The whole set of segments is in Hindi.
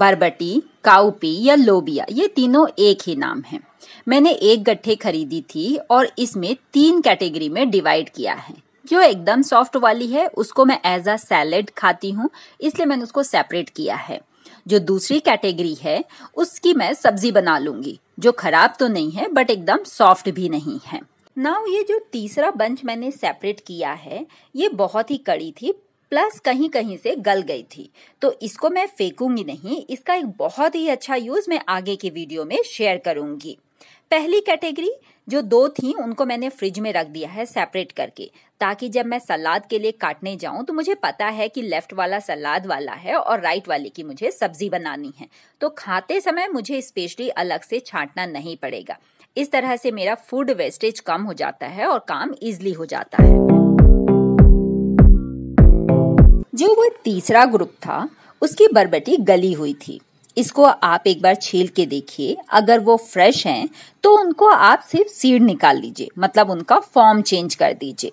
बरबटी काउपी या लोबिया ये तीनों एक ही नाम है मैंने एक गट्ठे खरीदी थी और इसमें तीन कैटेगरी में डिवाइड किया है जो एकदम सॉफ्ट वाली है उसको मैं एज अ सैलेड खाती हूँ इसलिए मैंने उसको सेपरेट किया है जो दूसरी कैटेगरी है उसकी मैं सब्जी बना लूंगी जो खराब तो नहीं है बट एकदम सॉफ्ट भी नहीं है नाउ ये जो तीसरा बंच मैंने सेपरेट किया है ये बहुत ही कड़ी थी प्लस कहीं कहीं से गल गई थी तो इसको मैं फेंकूंगी नहीं इसका एक बहुत ही अच्छा यूज मैं आगे की वीडियो में शेयर करूंगी पहली कैटेगरी जो दो थी उनको मैंने फ्रिज में रख दिया है सेपरेट करके ताकि जब मैं सलाद के लिए काटने जाऊं तो मुझे पता है कि लेफ्ट वाला सलाद वाला है और राइट वाले की मुझे सब्जी बनानी है तो खाते समय मुझे स्पेशली अलग से छांटना नहीं पड़ेगा इस तरह से मेरा फूड वेस्टेज कम हो जाता है और काम इजली हो जाता है जो वो तीसरा ग्रुप था उसकी बरबटी गली हुई थी इसको आप एक बार छील के देखिए अगर वो फ्रेश हैं तो उनको आप सिर्फ सीड निकाल लीजिए मतलब उनका फॉर्म चेंज कर दीजिए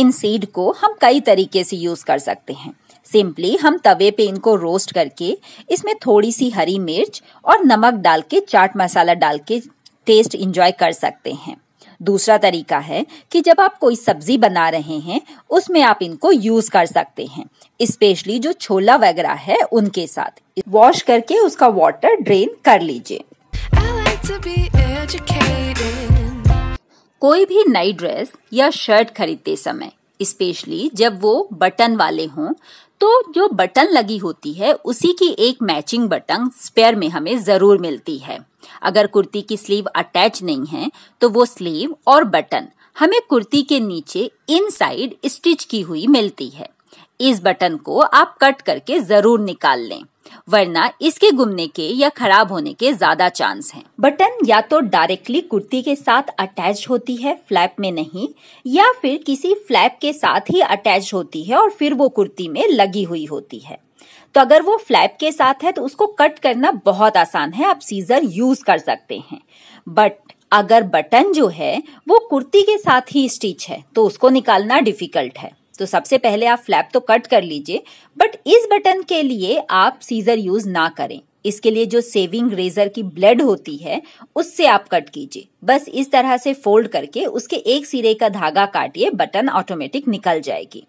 इन सीड को हम कई तरीके से यूज कर सकते हैं सिंपली हम तवे पे इनको रोस्ट करके इसमें थोड़ी सी हरी मिर्च और नमक डाल के चाट मसाला डाल के टेस्ट इंजॉय कर सकते हैं दूसरा तरीका है कि जब आप कोई सब्जी बना रहे हैं उसमें आप इनको यूज कर सकते हैं स्पेशली जो छोला वगैरह है उनके साथ वॉश करके उसका वाटर ड्रेन कर लीजिए like कोई भी नई ड्रेस या शर्ट खरीदते समय स्पेशली जब वो बटन वाले हों तो जो बटन लगी होती है उसी की एक मैचिंग बटन स्पेयर में हमें जरूर मिलती है अगर कुर्ती की स्लीव अटैच नहीं है तो वो स्लीव और बटन हमें कुर्ती के नीचे इनसाइड स्टिच की हुई मिलती है इस बटन को आप कट करके जरूर निकाल लें वरना इसके गुमने के या खराब होने के ज्यादा चांस हैं। बटन या तो डायरेक्टली कुर्ती के साथ अटैच होती है फ्लैप में नहीं या फिर किसी फ्लैप के साथ ही अटैच होती है और फिर वो कुर्ती में लगी हुई होती है तो अगर वो फ्लैप के साथ है तो उसको कट करना बहुत आसान है आप सीजर यूज कर सकते हैं बट अगर बटन जो है वो कुर्ती के साथ ही स्टिच है तो उसको निकालना डिफिकल्ट है तो सबसे पहले आप फ्लैप तो कट कर लीजिए बट इस बटन के लिए आप सीजर यूज ना करें इसके लिए जो सेविंग रेजर की ब्लेड होती है उससे आप कट कीजिए बस इस तरह से फोल्ड करके उसके एक सिरे का धागा काटिए बटन ऑटोमेटिक निकल जाएगी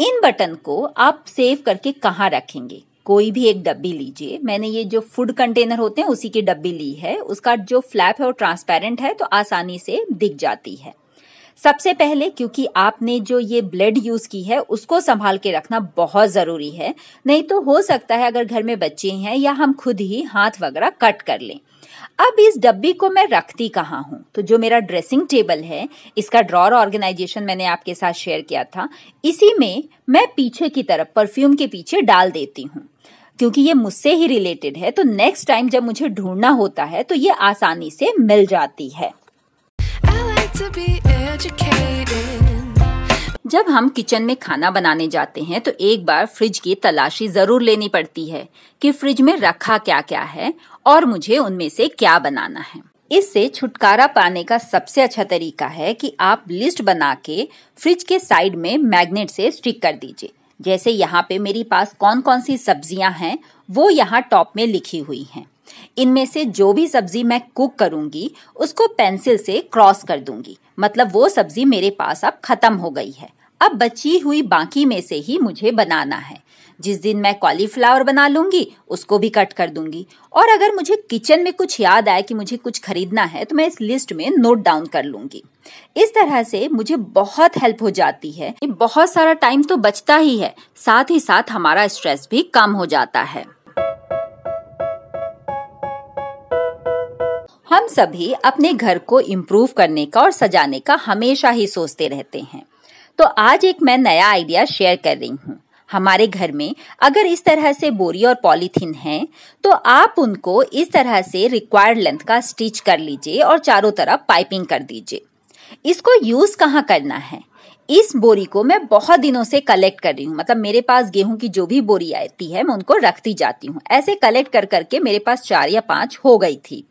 इन बटन को आप सेव करके कहाँ रखेंगे कोई भी एक डब्बी लीजिए मैंने ये जो फूड कंटेनर होते हैं उसी की डब्बी ली है उसका जो फ्लैप है वो ट्रांसपेरेंट है तो आसानी से दिख जाती है सबसे पहले क्योंकि आपने जो ये ब्लेड यूज की है उसको संभाल के रखना बहुत जरूरी है नहीं तो हो सकता है अगर घर में बच्चे हैं या हम खुद ही हाथ वगैरह कट कर लें अब इस डब्बी को मैं रखती कहाँ हूँ तो जो मेरा ड्रेसिंग टेबल है इसका ड्रॉर ऑर्गेनाइजेशन मैंने आपके साथ शेयर किया था इसी में मैं पीछे की तरफ परफ्यूम के पीछे डाल देती हूँ क्योंकि ये मुझसे ही रिलेटेड है तो नेक्स्ट टाइम जब मुझे ढूंढना होता है तो ये आसानी से मिल जाती है जब हम किचन में खाना बनाने जाते हैं तो एक बार फ्रिज की तलाशी जरूर लेनी पड़ती है कि फ्रिज में रखा क्या क्या है और मुझे उनमें से क्या बनाना है इससे छुटकारा पाने का सबसे अच्छा तरीका है कि आप लिस्ट बना के फ्रिज के साइड में मैग्नेट से स्टिक कर दीजिए जैसे यहाँ पे मेरे पास कौन कौन सी सब्जियां हैं वो यहाँ टॉप में लिखी हुई हैं इनमें से जो भी सब्जी मैं कुक करूंगी उसको पेंसिल से क्रॉस कर दूंगी मतलब वो सब्जी मेरे पास अब खत्म हो गई है अब बची हुई बाकी में से ही मुझे बनाना है जिस दिन मैं कॉलीफ्लावर बना लूंगी उसको भी कट कर दूंगी और अगर मुझे किचन में कुछ याद आए कि मुझे कुछ खरीदना है तो मैं इस लिस्ट में नोट डाउन कर लूंगी इस तरह से मुझे बहुत हेल्प हो जाती है बहुत सारा टाइम तो बचता ही है साथ ही साथ हमारा स्ट्रेस भी कम हो जाता है सभी अपने घर को इम्प्रूव करने का और सजाने का हमेशा ही सोचते रहते हैं तो आज एक मैं नया आइडिया शेयर कर रही हूँ हमारे घर में अगर इस तरह से बोरी और पॉलीथीन है तो आप उनको इस तरह से रिक्वायर्ड लेंथ का स्टिच कर लीजिए और चारों तरफ पाइपिंग कर दीजिए इसको यूज कहाँ करना है इस बोरी को मैं बहुत दिनों से कलेक्ट कर रही हूँ मतलब मेरे पास गेहूं की जो भी बोरी आती है मैं उनको रखती जाती हूँ ऐसे कलेक्ट कर करके मेरे पास चार या पांच हो गई थी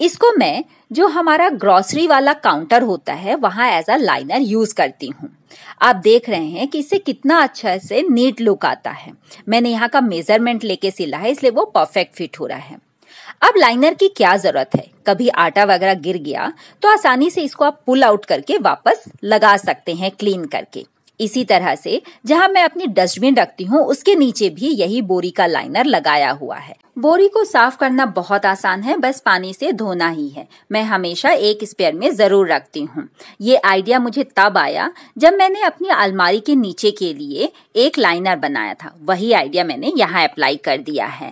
इसको मैं जो हमारा ग्रॉसरी वाला काउंटर होता है वहाँ एज अ लाइनर यूज करती हूँ आप देख रहे हैं कि इससे कितना अच्छा से नीट लुक आता है मैंने यहाँ का मेजरमेंट लेके सिला है इसलिए वो परफेक्ट फिट हो रहा है अब लाइनर की क्या जरूरत है कभी आटा वगैरह गिर गया तो आसानी से इसको आप पुल आउट करके वापस लगा सकते हैं क्लीन करके इसी तरह से जहां मैं अपनी डस्टबिन रखती हूँ उसके नीचे भी यही बोरी का लाइनर लगाया हुआ है बोरी को साफ करना बहुत आसान है बस पानी से धोना ही है मैं हमेशा एक स्पेयर में जरूर रखती हूँ ये आइडिया मुझे तब आया जब मैंने अपनी अलमारी के नीचे के लिए एक लाइनर बनाया था वही आइडिया मैंने यहाँ अप्लाई कर दिया है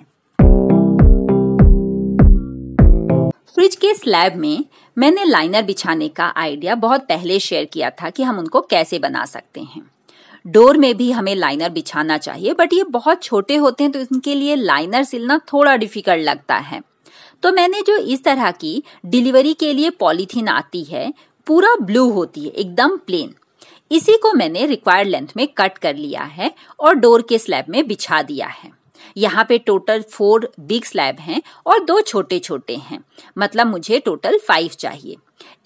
फ्रिज के स्लैब में मैंने लाइनर बिछाने का आइडिया बहुत पहले शेयर किया था कि हम उनको कैसे बना सकते हैं डोर में भी हमें लाइनर बिछाना चाहिए बट ये बहुत छोटे होते हैं तो इनके लिए लाइनर सिलना थोड़ा डिफिकल्ट लगता है तो मैंने जो इस तरह की डिलीवरी के लिए पॉलीथीन आती है पूरा ब्लू होती है एकदम प्लेन इसी को मैंने रिक्वायर्ड लेंथ में कट कर लिया है और डोर के स्लैब में बिछा दिया है यहाँ पे टोटल फोर बिग स्लैब हैं और दो छोटे छोटे हैं मतलब मुझे टोटल फाइव चाहिए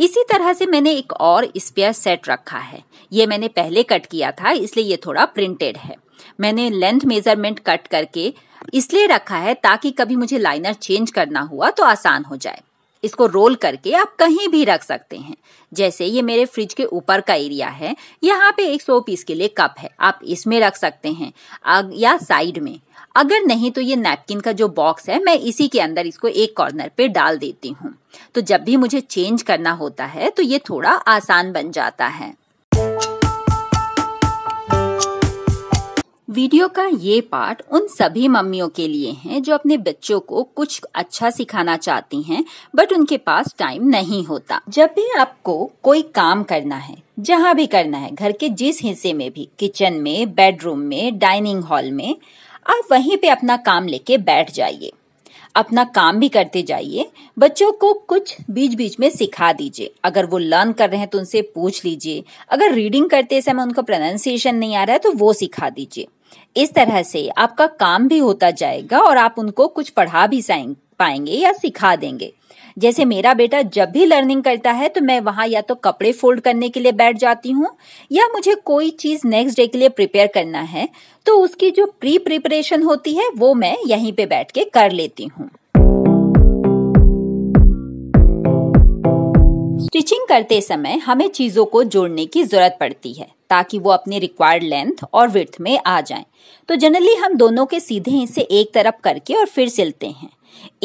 इसी तरह से मैंने एक और स्पेयर सेट रखा है ये मैंने पहले कट किया था इसलिए ये थोड़ा प्रिंटेड है मैंने लेंथ मेजरमेंट कट करके इसलिए रखा है ताकि कभी मुझे लाइनर चेंज करना हुआ तो आसान हो जाए इसको रोल करके आप कहीं भी रख सकते हैं जैसे ये मेरे फ्रिज के ऊपर का एरिया है यहाँ पे एक सौ पीस के लिए कप है आप इसमें रख सकते हैं या साइड में अगर नहीं तो ये नैपकिन का जो बॉक्स है मैं इसी के अंदर इसको एक कॉर्नर पे डाल देती हूँ तो जब भी मुझे चेंज करना होता है तो ये थोड़ा आसान बन जाता है वीडियो का ये पार्ट उन सभी मम्मियों के लिए है जो अपने बच्चों को कुछ अच्छा सिखाना चाहती हैं बट उनके पास टाइम नहीं होता जब भी आपको कोई काम करना है जहाँ भी करना है घर के जिस हिस्से में भी किचन में बेडरूम में डाइनिंग हॉल में आप वहीं पे अपना काम लेके बैठ जाइए अपना काम भी करते जाइए बच्चों को कुछ बीच बीच में सिखा दीजिए अगर वो लर्न कर रहे हैं तो उनसे पूछ लीजिए अगर रीडिंग करते समय उनको प्रोनाउंसिएशन नहीं आ रहा है तो वो सिखा दीजिए इस तरह से आपका काम भी होता जाएगा और आप उनको कुछ पढ़ा भी पाएंगे या सिखा देंगे जैसे मेरा बेटा जब भी लर्निंग करता है तो मैं वहां या तो कपड़े फोल्ड करने के लिए बैठ जाती हूँ या मुझे कोई चीज़ नेक्स्ट डे के लिए प्रिपेयर करना है तो उसकी जो प्री प्रिपरेशन होती है वो मैं यहीं पे बैठ के कर लेती हूँ स्टिचिंग करते समय हमें चीज़ों को जोड़ने की ज़रूरत पड़ती है ताकि वो अपने रिक्वायर्ड लेंथ और विथ में आ जाएं। तो जनरली हम दोनों के सीधे हिस्से एक तरफ करके और फिर सिलते हैं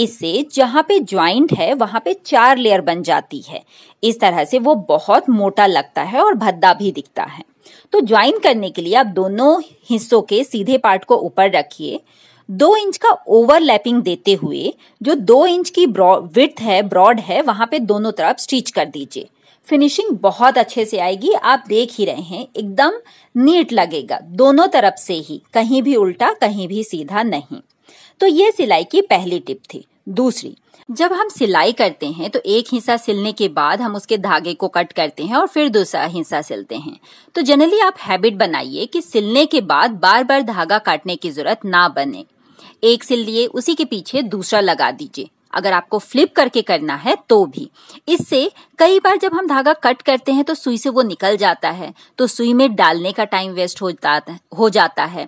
इससे जहाँ पे ज्वाइंट है वहाँ पे चार लेयर बन जाती है इस तरह से वो बहुत मोटा लगता है और भद्दा भी दिखता है तो ज्वाइन करने के लिए आप दोनों हिस्सों के सीधे पार्ट को ऊपर रखिए दो इंच का ओवरलैपिंग देते हुए जो दो इंच की विथ है ब्रॉड है वहां पे दोनों तरफ स्टिच कर दीजिए फिनिशिंग बहुत अच्छे से आएगी आप देख ही रहे हैं एकदम नीट लगेगा दोनों तरफ से ही कहीं भी उल्टा कहीं भी सीधा नहीं तो ये सिलाई की पहली टिप थी दूसरी जब हम सिलाई करते हैं तो एक हिस्सा सिलने के बाद हम उसके धागे को कट करते हैं और फिर दूसरा हिस्सा सिलते हैं तो जनरली आप हैबिट बनाइए कि सिलने के बाद बार बार धागा काटने की जरूरत ना बने एक सिल लिए उसी के पीछे दूसरा लगा दीजिए अगर आपको फ्लिप करके करना है तो भी इससे कई बार जब हम धागा कट करते हैं तो सुई से वो निकल जाता है तो सुई में डालने का टाइम वेस्ट हो जाता है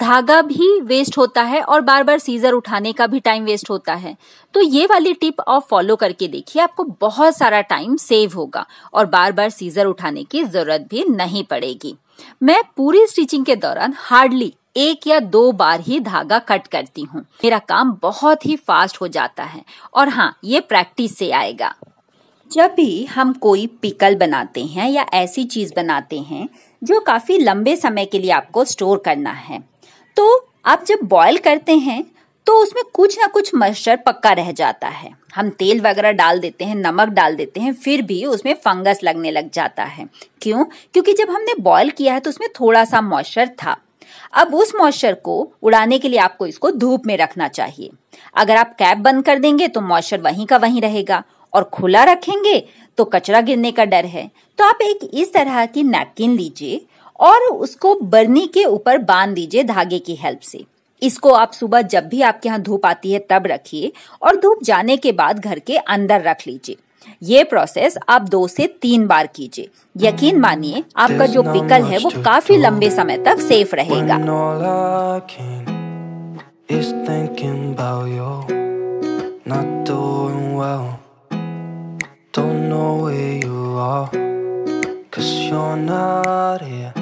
धागा भी वेस्ट होता है और बार बार सीजर उठाने का भी टाइम वेस्ट होता है तो ये वाली टिप आप फॉलो करके देखिए आपको बहुत सारा टाइम सेव होगा और बार बार सीजर उठाने की जरूरत भी नहीं पड़ेगी मैं पूरी स्टिचिंग के दौरान हार्डली एक या दो बार ही धागा कट करती हूँ मेरा काम बहुत ही फास्ट हो जाता है और हाँ ये प्रैक्टिस से आएगा जब भी हम कोई पिकल बनाते हैं या ऐसी चीज़ बनाते हैं जो काफ़ी लंबे समय के लिए आपको स्टोर करना है तो आप जब बॉयल करते हैं तो उसमें कुछ ना कुछ मच्छर पक्का रह जाता है हम तेल वगैरह डाल देते हैं नमक डाल देते हैं फिर भी उसमें फंगस लगने लग जाता है क्यों क्योंकि जब हमने बॉयल किया है तो उसमें थोड़ा सा मॉइस्चर था अब उस मॉइस्चर को उड़ाने के लिए आपको इसको धूप में रखना चाहिए अगर आप कैप बंद कर देंगे तो मॉइस्चर वहीं का वहीं रहेगा और खुला रखेंगे तो कचरा गिरने का डर है तो आप एक इस तरह की नैपकिन लीजिए और उसको बर्नी के ऊपर बांध दीजिए धागे की हेल्प से इसको आप सुबह जब भी आपके यहाँ धूप आती है तब रखिए और धूप जाने के बाद घर के अंदर रख लीजिए ये प्रोसेस आप दो से तीन बार कीजिए यकीन hmm. मानिए आपका जो पिकल है वो काफी लंबे समय तक सेफ रहेगा Don't know where you are, cause you're not here.